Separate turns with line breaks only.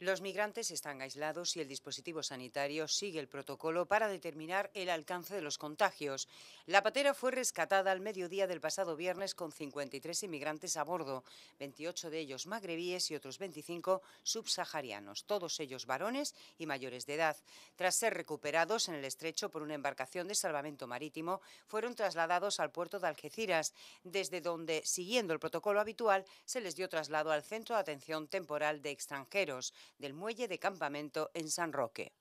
Los migrantes están aislados y el dispositivo sanitario sigue el protocolo para determinar el alcance de los contagios. La patera fue rescatada al mediodía del pasado viernes con 53 inmigrantes a bordo, 28 de ellos magrebíes y otros 25 subsaharianos, todos ellos varones y mayores de edad. Tras ser recuperados en el estrecho por una embarcación de salvamento marítimo, fueron trasladados al puerto de Algeciras, desde donde, siguiendo el protocolo habitual, se les dio traslado al Centro de Atención Temporal de Extranjeros del muelle de campamento en San Roque.